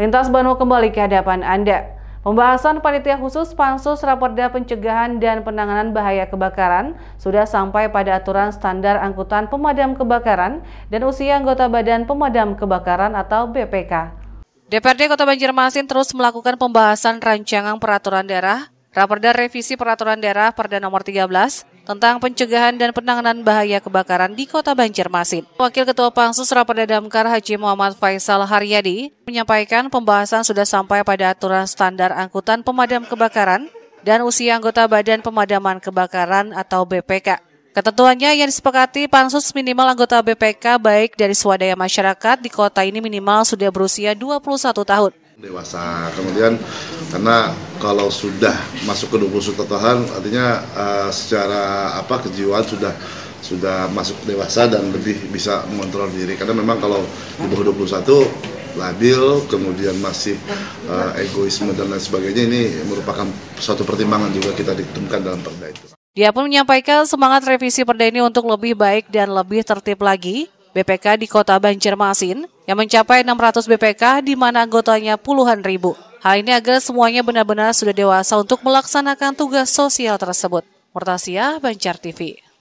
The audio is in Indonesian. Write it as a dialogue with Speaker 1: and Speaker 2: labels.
Speaker 1: Lintas Banua kembali ke hadapan Anda. Pembahasan panitia khusus Pansus raporda Pencegahan dan Penanganan Bahaya Kebakaran sudah sampai pada aturan standar angkutan pemadam kebakaran dan usia anggota Badan Pemadam Kebakaran atau BPK. DPRD Kota Banjarmasin terus melakukan pembahasan rancangan peraturan daerah Raperda Revisi Peraturan Daerah Perda Nomor 13 tentang pencegahan dan penanganan bahaya kebakaran di Kota Banjarmasin. Wakil Ketua Pansus Raperda Damkar Haji Muhammad Faisal Haryadi menyampaikan pembahasan sudah sampai pada aturan standar angkutan pemadam kebakaran dan usia anggota Badan Pemadaman Kebakaran atau BPK. Ketentuannya yang disepakati pansus minimal anggota BPK baik dari swadaya masyarakat di kota ini minimal sudah berusia 21 tahun.
Speaker 2: Dewasa, kemudian karena kalau sudah masuk ke satu tahun artinya uh, secara apa kejiwaan sudah sudah masuk dewasa dan lebih bisa mengontrol diri karena memang kalau di bawah 21 labil kemudian masih uh, egoisme dan lain sebagainya ini merupakan suatu pertimbangan juga kita ditemukan dalam perda itu.
Speaker 1: Dia pun menyampaikan semangat revisi perda ini untuk lebih baik dan lebih tertib lagi BPK di kota Banjarmasin yang mencapai 600 BPK di mana anggotanya puluhan ribu. Hal ini agar semuanya benar-benar sudah dewasa untuk melaksanakan tugas sosial tersebut. Murtasia, Banjar TV.